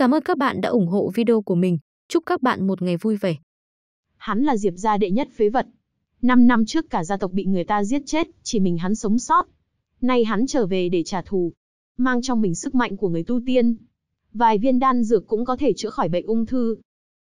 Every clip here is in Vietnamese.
Cảm ơn các bạn đã ủng hộ video của mình. Chúc các bạn một ngày vui vẻ. Hắn là Diệp gia đệ nhất phế vật. năm năm trước cả gia tộc bị người ta giết chết, chỉ mình hắn sống sót. Nay hắn trở về để trả thù, mang trong mình sức mạnh của người tu tiên. Vài viên đan dược cũng có thể chữa khỏi bệnh ung thư.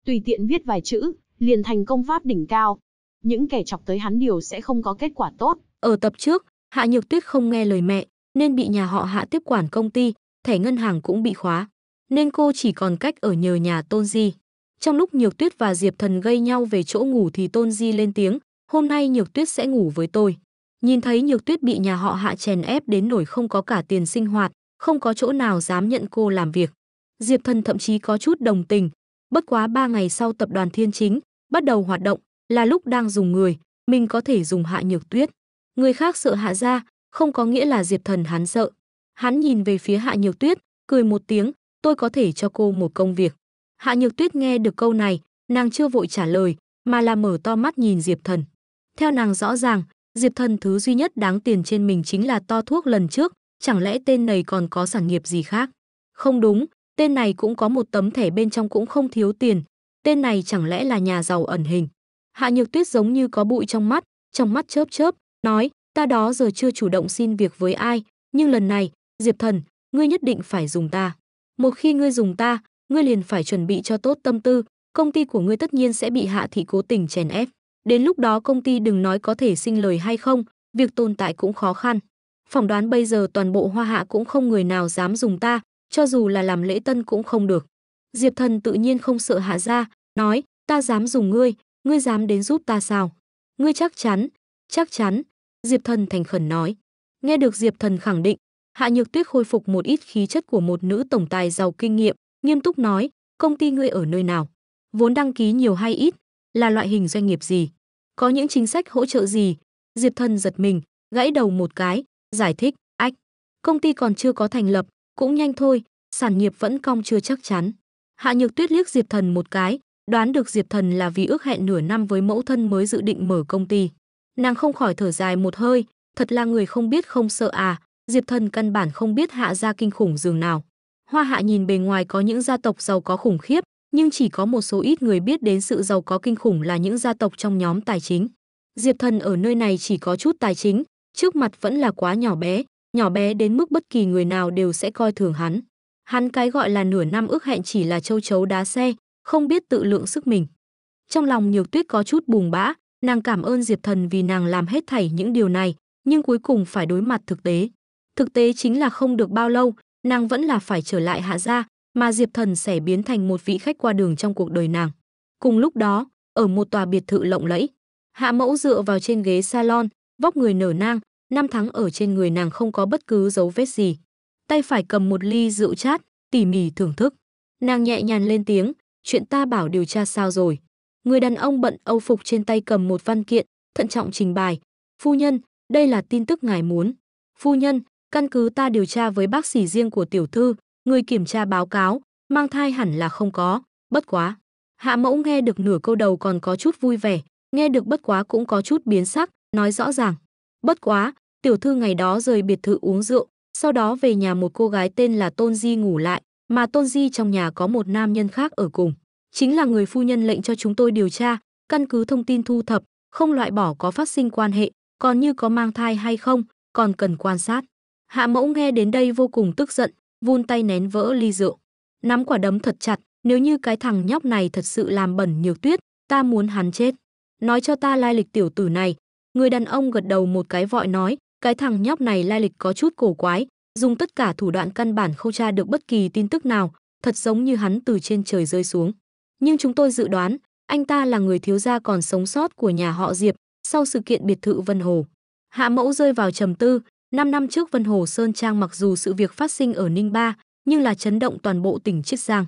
Tùy tiện viết vài chữ, liền thành công pháp đỉnh cao. Những kẻ chọc tới hắn điều sẽ không có kết quả tốt. Ở tập trước, Hạ Nhược Tuyết không nghe lời mẹ, nên bị nhà họ Hạ tiếp quản công ty, thẻ ngân hàng cũng bị khóa nên cô chỉ còn cách ở nhờ nhà Tôn Di. Trong lúc Nhược Tuyết và Diệp Thần gây nhau về chỗ ngủ thì Tôn Di lên tiếng, hôm nay Nhược Tuyết sẽ ngủ với tôi. Nhìn thấy Nhược Tuyết bị nhà họ hạ chèn ép đến nổi không có cả tiền sinh hoạt, không có chỗ nào dám nhận cô làm việc. Diệp Thần thậm chí có chút đồng tình, bất quá ba ngày sau tập đoàn Thiên Chính bắt đầu hoạt động, là lúc đang dùng người, mình có thể dùng hạ Nhược Tuyết. Người khác sợ hạ ra, không có nghĩa là Diệp Thần hắn sợ. Hắn nhìn về phía hạ Nhược Tuyết, cười một tiếng, tôi có thể cho cô một công việc. Hạ Nhược Tuyết nghe được câu này, nàng chưa vội trả lời, mà là mở to mắt nhìn Diệp Thần. Theo nàng rõ ràng, Diệp Thần thứ duy nhất đáng tiền trên mình chính là to thuốc lần trước, chẳng lẽ tên này còn có sản nghiệp gì khác? Không đúng, tên này cũng có một tấm thẻ bên trong cũng không thiếu tiền, tên này chẳng lẽ là nhà giàu ẩn hình. Hạ Nhược Tuyết giống như có bụi trong mắt, trong mắt chớp chớp, nói, ta đó giờ chưa chủ động xin việc với ai, nhưng lần này, Diệp Thần, ngươi nhất định phải dùng ta. Một khi ngươi dùng ta, ngươi liền phải chuẩn bị cho tốt tâm tư, công ty của ngươi tất nhiên sẽ bị hạ thị cố tình chèn ép. Đến lúc đó công ty đừng nói có thể sinh lời hay không, việc tồn tại cũng khó khăn. Phỏng đoán bây giờ toàn bộ hoa hạ cũng không người nào dám dùng ta, cho dù là làm lễ tân cũng không được. Diệp thần tự nhiên không sợ hạ ra, nói, ta dám dùng ngươi, ngươi dám đến giúp ta sao? Ngươi chắc chắn, chắc chắn, Diệp thần thành khẩn nói. Nghe được Diệp thần khẳng định, Hạ Nhược Tuyết khôi phục một ít khí chất của một nữ tổng tài giàu kinh nghiệm, nghiêm túc nói, công ty ngươi ở nơi nào? Vốn đăng ký nhiều hay ít? Là loại hình doanh nghiệp gì? Có những chính sách hỗ trợ gì? Diệp Thần giật mình, gãy đầu một cái, giải thích, ách. Công ty còn chưa có thành lập, cũng nhanh thôi, sản nghiệp vẫn cong chưa chắc chắn. Hạ Nhược Tuyết liếc Diệp Thần một cái, đoán được Diệp Thần là vì ước hẹn nửa năm với mẫu thân mới dự định mở công ty. Nàng không khỏi thở dài một hơi, thật là người không biết không sợ à, Diệp Thần căn bản không biết hạ gia kinh khủng dường nào. Hoa Hạ nhìn bề ngoài có những gia tộc giàu có khủng khiếp, nhưng chỉ có một số ít người biết đến sự giàu có kinh khủng là những gia tộc trong nhóm tài chính. Diệp Thần ở nơi này chỉ có chút tài chính, trước mặt vẫn là quá nhỏ bé, nhỏ bé đến mức bất kỳ người nào đều sẽ coi thường hắn. Hắn cái gọi là nửa năm ước hẹn chỉ là châu chấu đá xe, không biết tự lượng sức mình. Trong lòng Nhược Tuyết có chút bùng bã, nàng cảm ơn Diệp Thần vì nàng làm hết thảy những điều này, nhưng cuối cùng phải đối mặt thực tế. Thực tế chính là không được bao lâu, nàng vẫn là phải trở lại Hạ gia, mà Diệp Thần sẽ biến thành một vị khách qua đường trong cuộc đời nàng. Cùng lúc đó, ở một tòa biệt thự lộng lẫy, Hạ Mẫu dựa vào trên ghế salon, vóc người nở nang, năm tháng ở trên người nàng không có bất cứ dấu vết gì. Tay phải cầm một ly rượu chát, tỉ mỉ thưởng thức. Nàng nhẹ nhàng lên tiếng, chuyện ta bảo điều tra sao rồi. Người đàn ông bận âu phục trên tay cầm một văn kiện, thận trọng trình bày. Phu nhân, đây là tin tức ngài muốn. Phu nhân, Căn cứ ta điều tra với bác sĩ riêng của tiểu thư, người kiểm tra báo cáo, mang thai hẳn là không có, bất quá. Hạ mẫu nghe được nửa câu đầu còn có chút vui vẻ, nghe được bất quá cũng có chút biến sắc, nói rõ ràng. Bất quá, tiểu thư ngày đó rời biệt thự uống rượu, sau đó về nhà một cô gái tên là Tôn Di ngủ lại, mà Tôn Di trong nhà có một nam nhân khác ở cùng. Chính là người phu nhân lệnh cho chúng tôi điều tra, căn cứ thông tin thu thập, không loại bỏ có phát sinh quan hệ, còn như có mang thai hay không, còn cần quan sát. Hạ mẫu nghe đến đây vô cùng tức giận, vun tay nén vỡ ly rượu. Nắm quả đấm thật chặt, nếu như cái thằng nhóc này thật sự làm bẩn nhiều tuyết, ta muốn hắn chết. Nói cho ta lai lịch tiểu tử này. Người đàn ông gật đầu một cái vội nói, cái thằng nhóc này lai lịch có chút cổ quái, dùng tất cả thủ đoạn căn bản không tra được bất kỳ tin tức nào, thật giống như hắn từ trên trời rơi xuống. Nhưng chúng tôi dự đoán, anh ta là người thiếu gia còn sống sót của nhà họ Diệp sau sự kiện biệt thự Vân Hồ. Hạ mẫu rơi vào trầm tư, 5 năm trước Vân Hồ Sơn Trang mặc dù sự việc phát sinh ở Ninh Ba, nhưng là chấn động toàn bộ tỉnh Chiết Giang.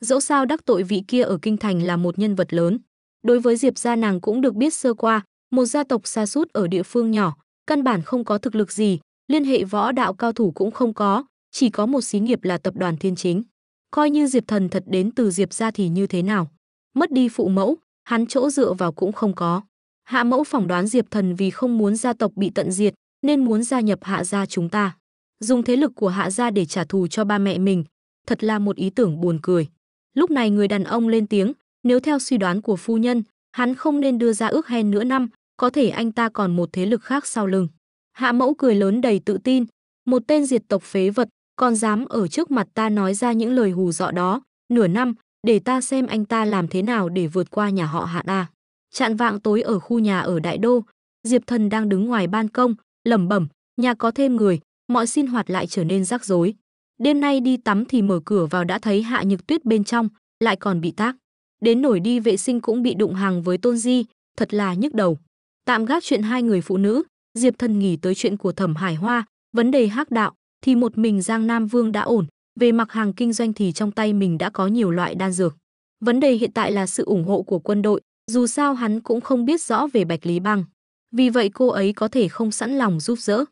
Dẫu sao đắc tội vị kia ở Kinh Thành là một nhân vật lớn. Đối với Diệp gia nàng cũng được biết sơ qua, một gia tộc xa sút ở địa phương nhỏ, căn bản không có thực lực gì, liên hệ võ đạo cao thủ cũng không có, chỉ có một xí nghiệp là tập đoàn thiên chính. Coi như Diệp thần thật đến từ Diệp gia thì như thế nào? Mất đi phụ mẫu, hắn chỗ dựa vào cũng không có. Hạ mẫu phỏng đoán Diệp thần vì không muốn gia tộc bị tận diệt, nên muốn gia nhập hạ gia chúng ta. Dùng thế lực của hạ gia để trả thù cho ba mẹ mình, thật là một ý tưởng buồn cười. Lúc này người đàn ông lên tiếng, nếu theo suy đoán của phu nhân, hắn không nên đưa ra ước hẹn nữa năm, có thể anh ta còn một thế lực khác sau lưng. Hạ mẫu cười lớn đầy tự tin, một tên diệt tộc phế vật, còn dám ở trước mặt ta nói ra những lời hù dọ đó, nửa năm, để ta xem anh ta làm thế nào để vượt qua nhà họ hạ ta. Chạn vạng tối ở khu nhà ở Đại Đô, Diệp Thần đang đứng ngoài ban công, lẩm bẩm, nhà có thêm người, mọi sinh hoạt lại trở nên rắc rối. Đêm nay đi tắm thì mở cửa vào đã thấy Hạ Nhược Tuyết bên trong, lại còn bị tác. Đến nổi đi vệ sinh cũng bị đụng hàng với Tôn Di, thật là nhức đầu. Tạm gác chuyện hai người phụ nữ, Diệp Thần nghỉ tới chuyện của Thẩm Hải Hoa, vấn đề hắc đạo thì một mình Giang Nam Vương đã ổn, về mặt hàng kinh doanh thì trong tay mình đã có nhiều loại đan dược. Vấn đề hiện tại là sự ủng hộ của quân đội, dù sao hắn cũng không biết rõ về Bạch Lý băng vì vậy cô ấy có thể không sẵn lòng giúp đỡ.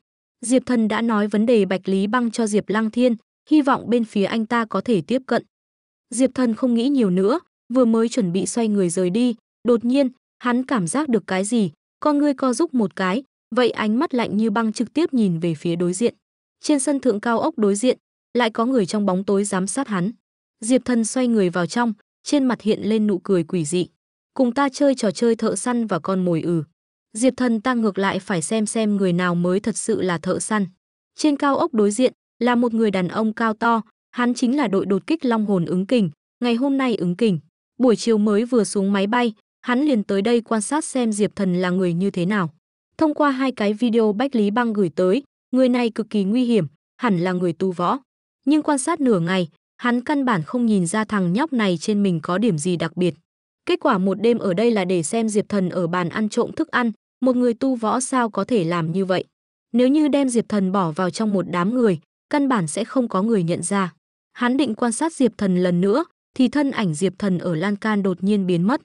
Diệp Thần đã nói vấn đề Bạch Lý Băng cho Diệp Lăng Thiên, hy vọng bên phía anh ta có thể tiếp cận. Diệp Thần không nghĩ nhiều nữa, vừa mới chuẩn bị xoay người rời đi, đột nhiên, hắn cảm giác được cái gì, con ngươi co giúp một cái, vậy ánh mắt lạnh như băng trực tiếp nhìn về phía đối diện. Trên sân thượng cao ốc đối diện, lại có người trong bóng tối giám sát hắn. Diệp Thần xoay người vào trong, trên mặt hiện lên nụ cười quỷ dị. Cùng ta chơi trò chơi thợ săn và con mồi ừ. Diệp Thần ta ngược lại phải xem xem người nào mới thật sự là thợ săn. Trên cao ốc đối diện là một người đàn ông cao to, hắn chính là đội đột kích Long Hồn ứng kình, ngày hôm nay ứng kình. Buổi chiều mới vừa xuống máy bay, hắn liền tới đây quan sát xem Diệp Thần là người như thế nào. Thông qua hai cái video Bách Lý Băng gửi tới, người này cực kỳ nguy hiểm, hẳn là người tu võ. Nhưng quan sát nửa ngày, hắn căn bản không nhìn ra thằng nhóc này trên mình có điểm gì đặc biệt. Kết quả một đêm ở đây là để xem Diệp Thần ở bàn ăn trộm thức ăn, một người tu võ sao có thể làm như vậy. Nếu như đem Diệp Thần bỏ vào trong một đám người, căn bản sẽ không có người nhận ra. Hắn định quan sát Diệp Thần lần nữa, thì thân ảnh Diệp Thần ở lan can đột nhiên biến mất,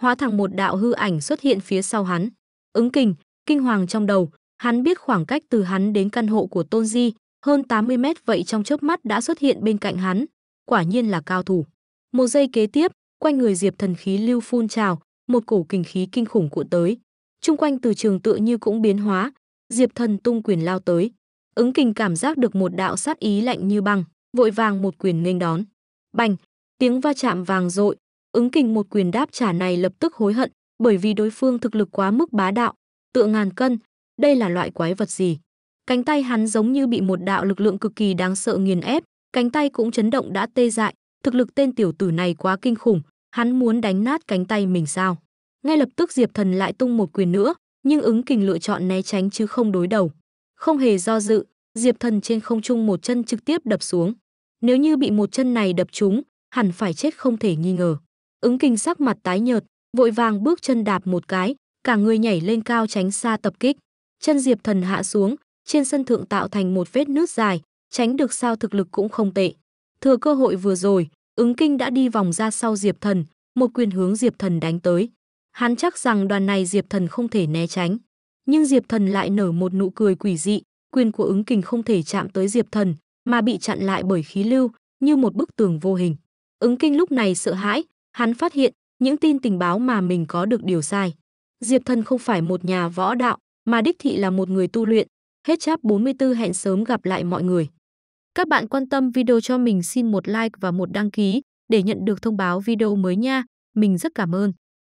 hóa thành một đạo hư ảnh xuất hiện phía sau hắn. Ứng kình, kinh hoàng trong đầu, hắn biết khoảng cách từ hắn đến căn hộ của Tôn Di, hơn 80 mét vậy trong chớp mắt đã xuất hiện bên cạnh hắn, quả nhiên là cao thủ. Một giây kế tiếp, quanh người Diệp Thần khí lưu phun trào, một cổ kình khí kinh khủng cuộn tới. Trung quanh từ trường tựa như cũng biến hóa, Diệp Thần tung quyền lao tới. Ứng Kình cảm giác được một đạo sát ý lạnh như băng, vội vàng một quyền nghênh đón. Bành, tiếng va chạm vàng dội, ứng Kình một quyền đáp trả này lập tức hối hận, bởi vì đối phương thực lực quá mức bá đạo, tựa ngàn cân, đây là loại quái vật gì? Cánh tay hắn giống như bị một đạo lực lượng cực kỳ đáng sợ nghiền ép, cánh tay cũng chấn động đã tê dại, thực lực tên tiểu tử này quá kinh khủng, hắn muốn đánh nát cánh tay mình sao? Ngay lập tức Diệp Thần lại tung một quyền nữa, nhưng ứng kình lựa chọn né tránh chứ không đối đầu. Không hề do dự, Diệp Thần trên không trung một chân trực tiếp đập xuống. Nếu như bị một chân này đập trúng, hẳn phải chết không thể nghi ngờ. Ứng kình sắc mặt tái nhợt, vội vàng bước chân đạp một cái, cả người nhảy lên cao tránh xa tập kích. Chân Diệp Thần hạ xuống, trên sân thượng tạo thành một vết nước dài, tránh được sao thực lực cũng không tệ. Thừa cơ hội vừa rồi, ứng kinh đã đi vòng ra sau Diệp Thần, một quyền hướng Diệp Thần đánh tới. Hắn chắc rằng đoàn này Diệp Thần không thể né tránh. Nhưng Diệp Thần lại nở một nụ cười quỷ dị, quyền của ứng kinh không thể chạm tới Diệp Thần, mà bị chặn lại bởi khí lưu, như một bức tường vô hình. Ứng kinh lúc này sợ hãi, hắn phát hiện những tin tình báo mà mình có được điều sai. Diệp Thần không phải một nhà võ đạo, mà đích thị là một người tu luyện. Hết cháp 44 hẹn sớm gặp lại mọi người. Các bạn quan tâm video cho mình xin một like và một đăng ký để nhận được thông báo video mới nha. Mình rất cảm ơn.